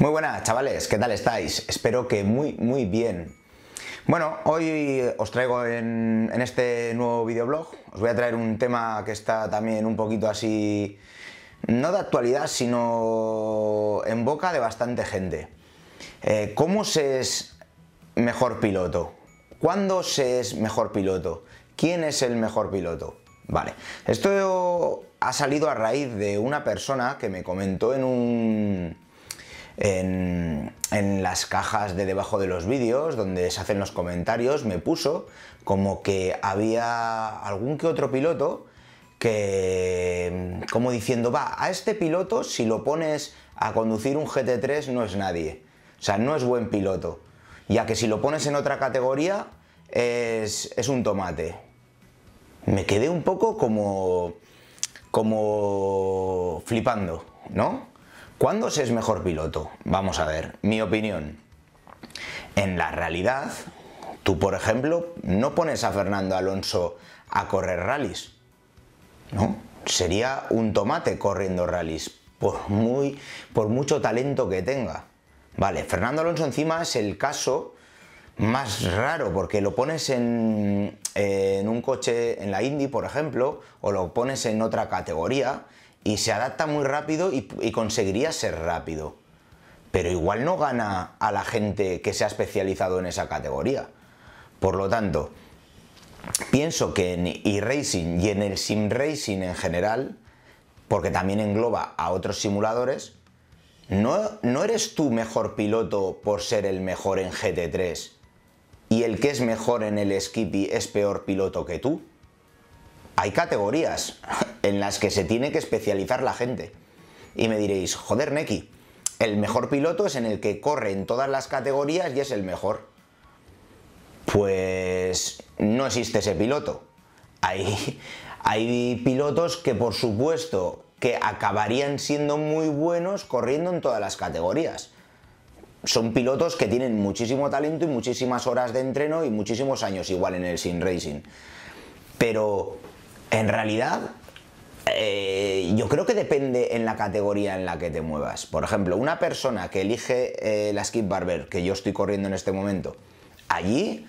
Muy buenas, chavales, ¿qué tal estáis? Espero que muy, muy bien. Bueno, hoy os traigo en, este nuevo videoblog, os voy a traer un tema que está también un poquito así, no de actualidad, sino en boca de bastante gente. Eh, ¿Cómo se es mejor piloto? ¿Cuándo se es mejor piloto? ¿Quién es el mejor piloto? Vale, esto ha salido a raíz de una persona que me comentó en un en, las cajas de debajo de los vídeos, donde se hacen los comentarios, me puso como que había algún que otro piloto que, como diciendo, va, a este piloto si lo pones a conducir un GT3 no es nadie, o sea, no es buen piloto, ya que si lo pones en otra categoría es, es un tomate. Me quedé un poco como, como flipando, ¿no? ¿Cuándo se es mejor piloto? Vamos a ver, mi opinión. En la realidad, tú por ejemplo, no pones a Fernando Alonso a correr rallies, ¿no? Sería un tomate corriendo rallies, por, muy, por mucho talento que tenga. Vale, Fernando Alonso encima es el caso más raro, porque lo pones en, en un coche, en la Indy, por ejemplo, o lo pones en otra categoría, y se adapta muy rápido y, conseguiría ser rápido. Pero igual no gana a la gente que se ha especializado en esa categoría. Por lo tanto, pienso que en e-racing y en el sim racing en general, porque también engloba a otros simuladores, no, no, eres tu mejor piloto por ser el mejor en GT3 y el que es mejor en el Skippy es peor piloto que tú hay categorías en las que se tiene que especializar la gente. Y me diréis, joder, Neki, el mejor piloto es en el que corre en todas las categorías y es el mejor. Pues no existe ese piloto. Hay, hay pilotos que por supuesto que acabarían siendo muy buenos corriendo en todas las categorías. Son pilotos que tienen muchísimo talento y muchísimas horas de entreno y muchísimos años igual en el sim racing. Pero en realidad, eh, yo creo que depende en la categoría en la que te muevas. Por ejemplo, una persona que elige eh, la Skip Barber, que yo estoy corriendo en este momento, allí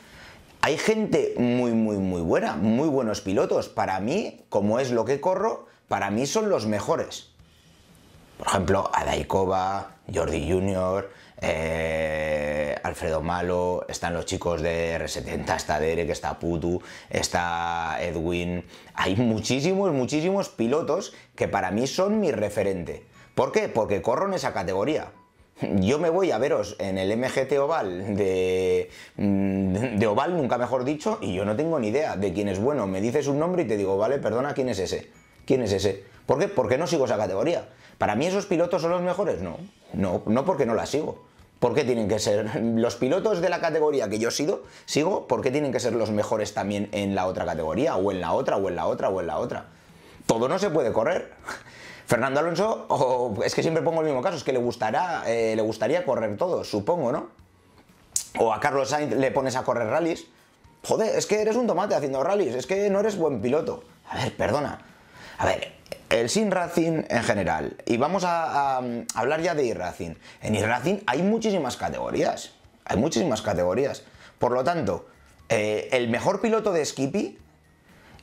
hay gente muy, muy, muy buena, muy buenos pilotos. Para mí, como es lo que corro, para mí son los mejores. Por ejemplo, Adaikova, Jordi Junior, eh, Alfredo Malo, están los chicos de R70, está Derek, está Putu, está Edwin. Hay muchísimos, muchísimos pilotos que para mí son mi referente. ¿Por qué? Porque corro en esa categoría. Yo me voy a veros en el MGT Oval mm, de, Oval, nunca mejor dicho, y yo no tengo ni idea de quién es bueno. Me dices un nombre y te digo, vale, perdona, ¿quién es ese? ¿Quién es ese? ¿Por qué? Porque no sigo esa categoría. ¿Para mí esos pilotos son los mejores? No, no, no porque no la sigo. ¿Por qué tienen que ser los pilotos de la categoría que yo sigo, sigo, por qué tienen que ser los mejores también en la otra categoría, o en la otra, o en la otra, o en la otra? Todo no se puede correr. Fernando Alonso, es que siempre pongo el mismo caso, es que le, gustará, eh, le gustaría correr todo, supongo, ¿no? O a Carlos Sainz le pones a correr rallies. Joder, es que eres un tomate haciendo rallies, es que no eres buen piloto. A ver, perdona. A ver, el sin Racing en general. Y vamos a, mm, hablar ya de iRacing. En iRacing hay muchísimas categorías. Hay muchísimas categorías. Por lo tanto, eh, el mejor piloto de Skippy,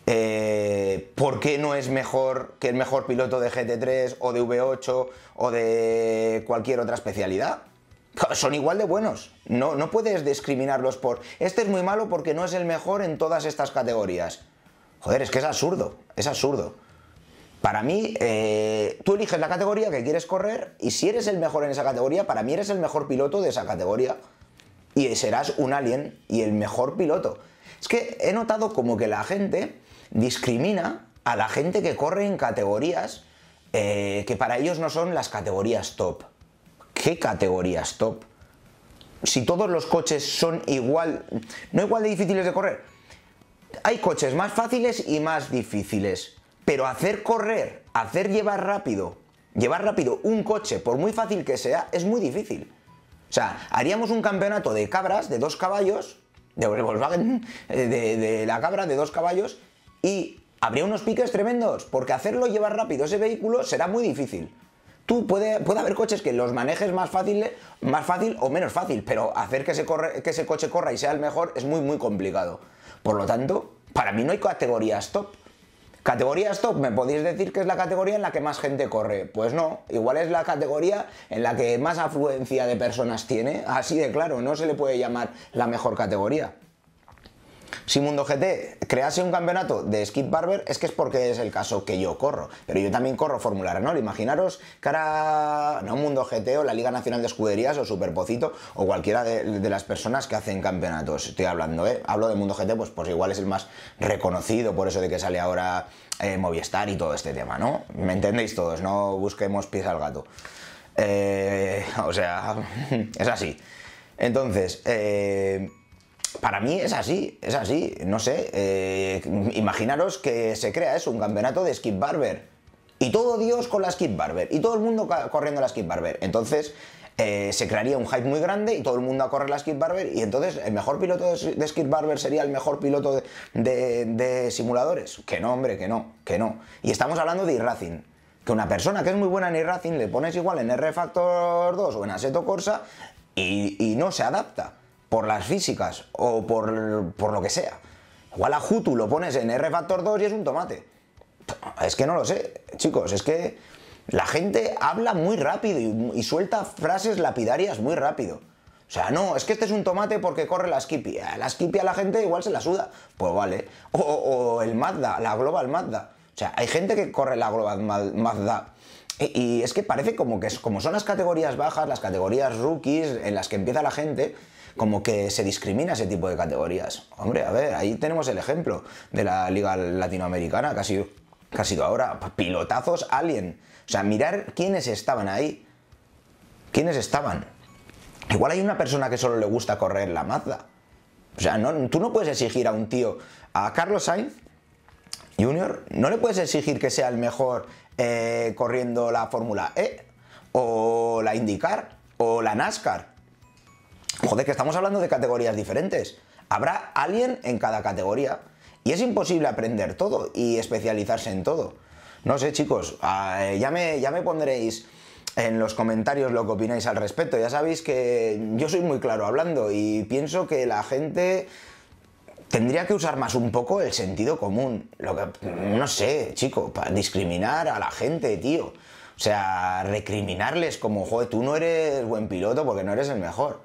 eh, ¿por qué no es mejor que el mejor piloto de GT3 o de V8 o de cualquier otra especialidad? Son igual de buenos. No, no puedes discriminarlos por. Este es muy malo porque no es el mejor en todas estas categorías. Joder, es que es absurdo. Es absurdo. Para mí, eh, tú eliges la categoría que quieres correr y si eres el mejor en esa categoría, para mí eres el mejor piloto de esa categoría y serás un alien y el mejor piloto. Es que he notado como que la gente discrimina a la gente que corre en categorías eh, que para ellos no son las categorías top. ¿Qué categorías top? Si todos los coches son igual, no igual de difíciles de correr. Hay coches más fáciles y más difíciles pero hacer correr, hacer llevar rápido, llevar rápido un coche, por muy fácil que sea, es muy difícil. O sea, haríamos un campeonato de cabras, de dos caballos, de Volkswagen, eh, de, la cabra de dos caballos, y habría unos piques tremendos, porque hacerlo llevar rápido ese vehículo será muy difícil. Tú puede, haber coches que los manejes más fácil, más fácil o menos fácil, pero hacer que que ese coche corra y sea el mejor es muy, muy complicado. Por lo tanto, para mí no hay categorías top. Categoría stop, ¿me podéis decir que es la categoría en la que más gente corre? Pues no, igual es la categoría en la que más afluencia de personas tiene, así de claro, no se le puede llamar la mejor categoría si Mundo GT crease un campeonato de Skip Barber es que es porque es el caso que yo corro. Pero yo también corro Fórmula Renault. Imaginaros cara no Mundo GT o la Liga Nacional de Escuderías o Superpocito o cualquiera de, las personas que hacen campeonatos. Estoy hablando, ¿eh? Hablo de Mundo GT, pues, pues igual es el más reconocido por eso de que sale ahora eh, Movistar y todo este tema, ¿no? Me entendéis todos, no busquemos pies al gato. Eh, o sea, es así. Entonces, eh, para mí es así, es así, no sé. Eh, imaginaros que se crea eso, un campeonato de skip barber. Y todo Dios con la skip barber. Y todo el mundo corriendo la skip barber. Entonces eh, se crearía un hype muy grande y todo el mundo a correr la skip barber. Y entonces el mejor piloto de, skip barber sería el mejor piloto de, simuladores. Que no, hombre, que no, que no. Y estamos hablando de e-racing Que una persona que es muy buena en e-racing le pones igual en R Factor 2 o en Aseto Corsa y no se adapta por las físicas o por, lo que sea. Igual a Jutu lo pones en R Factor 2 y es un tomate. Es que no lo sé, chicos, es que la gente habla muy rápido y, suelta frases lapidarias muy rápido. O sea, no, es que este es un tomate porque corre la Skippy. Eh, la Skippy a la gente igual se la suda. Pues vale. O, el Mazda, la Global Mazda. O sea, hay gente que corre la Global Mazda. Y, es que parece como que como son las categorías bajas, las categorías rookies en las que empieza la gente, como que se discrimina ese tipo de categorías. Hombre, a ver, ahí tenemos el ejemplo de la Liga Latinoamericana, casi ha ahora pilotazos alien. O sea, mirar quiénes estaban ahí. ¿Quiénes estaban? Igual hay una persona que solo le gusta correr la Mazda. O sea, tú no puedes exigir a un tío, a Carlos Sainz Junior, no le puedes exigir que sea el mejor eh, corriendo la Fórmula E o la IndyCar o la NASCAR. Joder, que estamos hablando de categorías diferentes. Habrá alguien en cada categoría. Y es imposible aprender todo y especializarse en todo. No sé, chicos, ah, ya me, ya me pondréis en los comentarios lo que opináis al respecto. Ya sabéis que yo soy muy claro hablando y pienso que la gente tendría que usar más un poco el sentido común. Lo que, no sé, chico, para discriminar a la gente, tío. O sea, recriminarles como, joder, tú no eres buen piloto porque no eres el mejor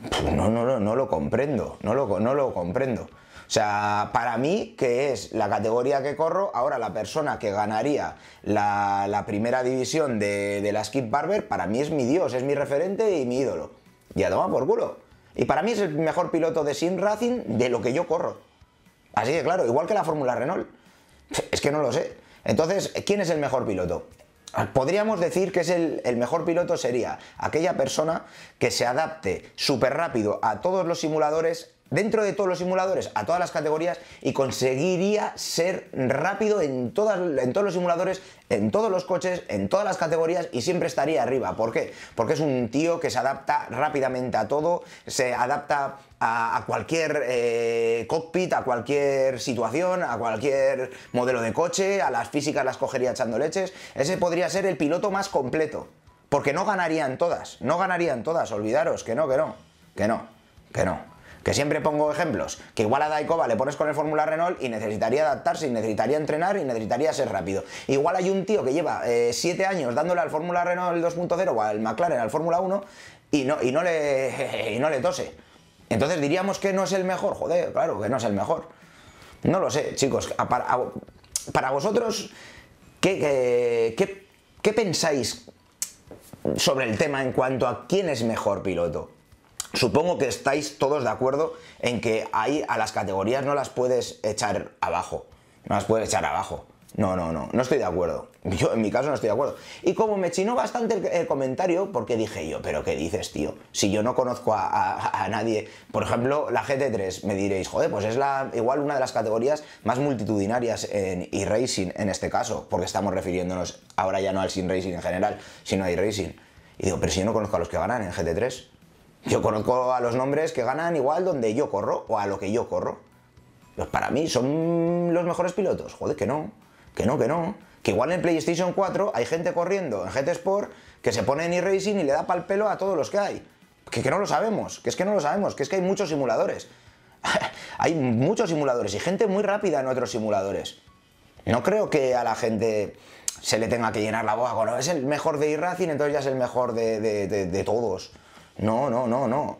no, pues no, no lo comprendo, no lo, comprendo. O sea, para mí, que es la categoría que corro, ahora la persona que ganaría la, primera división de, de la Skip Barber, para mí es mi dios, es mi referente y mi ídolo. Y a tomar por culo. Y para mí es el mejor piloto de Sim Racing de lo que yo corro. Así que claro, igual que la Fórmula Renault. Es que no lo sé. Entonces, ¿quién es el mejor piloto? Podríamos decir que es el, el, mejor piloto sería aquella persona que se adapte súper rápido a todos los simuladores dentro de todos los simuladores a todas las categorías y conseguiría ser rápido en, en todos los simuladores, en todos los coches, en todas las categorías y siempre estaría arriba. ¿Por qué? Porque es un tío que se adapta rápidamente a todo, se adapta a, cualquier eh, cockpit, a cualquier situación, a cualquier modelo de coche, a las físicas las cogería echando leches. Ese podría ser el piloto más completo. Porque no ganarían todas, no ganarían todas, olvidaros, que no, que no, que no, que no que siempre pongo ejemplos, que igual a daikova le pones con el Fórmula Renault y necesitaría adaptarse, y necesitaría entrenar, y necesitaría ser rápido. Igual hay un tío que lleva 7 eh, años dándole al Fórmula Renault 2.0 o al McLaren al Fórmula 1 y no, y no le, no le tose. Entonces diríamos que no es el mejor, joder, claro que no es el mejor. No lo sé, chicos, para, vosotros, qué, qué pensáis sobre el tema en cuanto a quién es mejor piloto? Supongo que estáis todos de acuerdo en que ahí a las categorías no las puedes echar abajo. No las puedes echar abajo. No, no, no, no estoy de acuerdo. Yo en mi caso no estoy de acuerdo. Y como me chinó bastante el, comentario, porque dije yo, pero ¿qué dices, tío? Si yo no conozco a, nadie, por ejemplo, la GT3, me diréis, joder, pues es la, igual una de las categorías más multitudinarias en e-racing en este caso, porque estamos refiriéndonos ahora ya no al sin racing en general, sino a e-racing. Y digo, pero si yo no conozco a los que ganan en GT3, yo conozco a los nombres que ganan igual donde yo corro o a lo que yo corro. para mí son los mejores pilotos. Joder, que no, que no, que no. Que igual en PlayStation 4 hay gente corriendo en GT Sport que se pone en e-racing y le da pal pelo a todos los que hay. Que, no lo sabemos, que es que no lo sabemos, que es que hay muchos simuladores. hay muchos simuladores y gente muy rápida en otros simuladores. No creo que a la gente se le tenga que llenar la boca es el mejor de e-racing, entonces ya es el mejor de todos. No, no, no, no.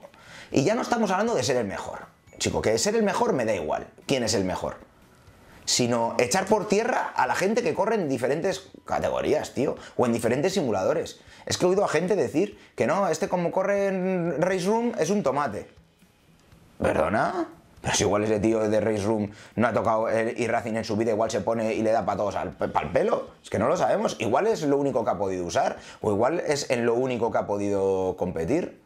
Y ya no estamos hablando de ser el mejor. Chico, que ser el mejor me da igual quién es el mejor. Sino echar por tierra a la gente que corre en diferentes categorías, tío, o en diferentes simuladores. Es que he oído a gente decir que no, este como corre en Race Room es un tomate. ¿Perdona? Pero si igual ese tío de Race Room no ha tocado ir Racing en su vida, igual se pone y le da para todos al pelo. Es que no lo sabemos. Igual es lo único que ha podido usar, o igual es en lo único que ha podido competir,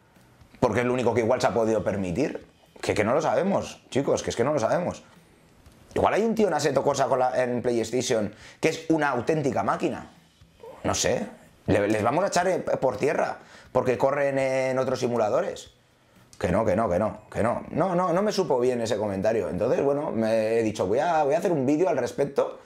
porque es lo único que igual se ha podido permitir. Que, que no lo sabemos, chicos, que es que no lo sabemos. Igual hay un tío en Aseto Corsa con en PlayStation que es una auténtica máquina. No sé. les vamos a echar eh, por tierra porque corren en otros simuladores. Que no, que no, que no, que no. No, no, no me supo bien ese comentario. Entonces, bueno, me he dicho, voy a, voy a hacer un vídeo al respecto.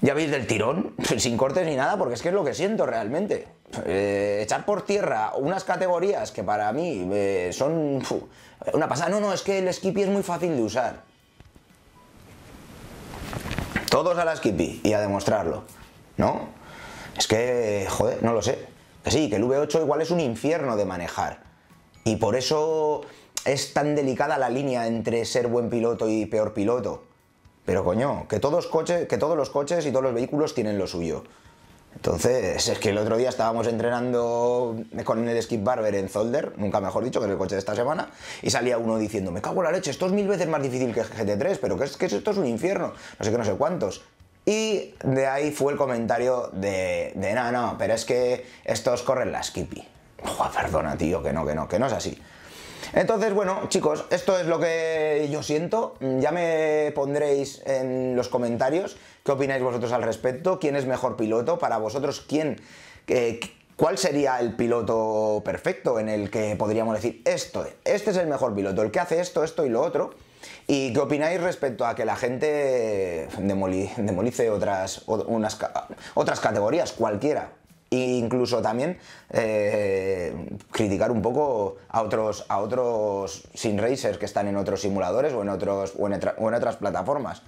Ya veis del tirón, sin cortes ni nada, porque es que es lo que siento realmente. Eh, echar por tierra unas categorías que para mí eh, son una pasada. No, no, es que el Skippy es muy fácil de usar. Todos a la Skippy y a demostrarlo, ¿no? Es que, joder, no lo sé. Que sí, que el V8 igual es un infierno de manejar y por eso es tan delicada la línea entre ser buen piloto y peor piloto. Pero coño, que todos, que todos los coches y todos los vehículos tienen lo suyo. Entonces, es que el otro día estábamos entrenando con el Skip Barber en Zolder, nunca mejor dicho, que es el coche de esta semana, y salía uno diciendo, me cago en la leche, esto es mil veces más difícil que GT3, pero que es esto es un infierno, no sé qué, no sé cuántos. Y de ahí fue el comentario de, de no, no, pero es que estos corren la Skippy perdona, tío, que no, que no, que no es así. Entonces, bueno, chicos, esto es lo que yo siento. Ya me pondréis en los comentarios qué opináis vosotros al respecto, quién es mejor piloto, para vosotros quién, eh, cuál sería el piloto perfecto en el que podríamos decir, esto, este es el mejor piloto, el que hace esto, esto y lo otro. ¿Y qué opináis respecto a que la gente demolice otras, otras categorías, cualquiera? incluso también eh, criticar un poco a otros, a otros racers que están en otros simuladores o en, otros, otras plataformas.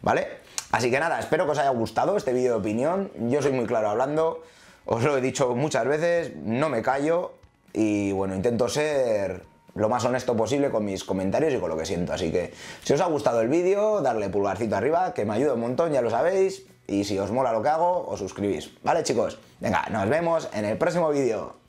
¿Vale? Así que nada, espero que os haya gustado este vídeo de opinión. Yo soy muy claro hablando, os lo he dicho muchas veces, no me callo y bueno, intento ser lo más honesto posible con mis comentarios y con lo que siento. Así que si os ha gustado el vídeo, darle pulgarcito arriba, que me ayuda un montón, ya lo sabéis. Y si os mola lo que hago, os suscribís. ¿Vale, chicos? Venga, nos vemos en el próximo vídeo.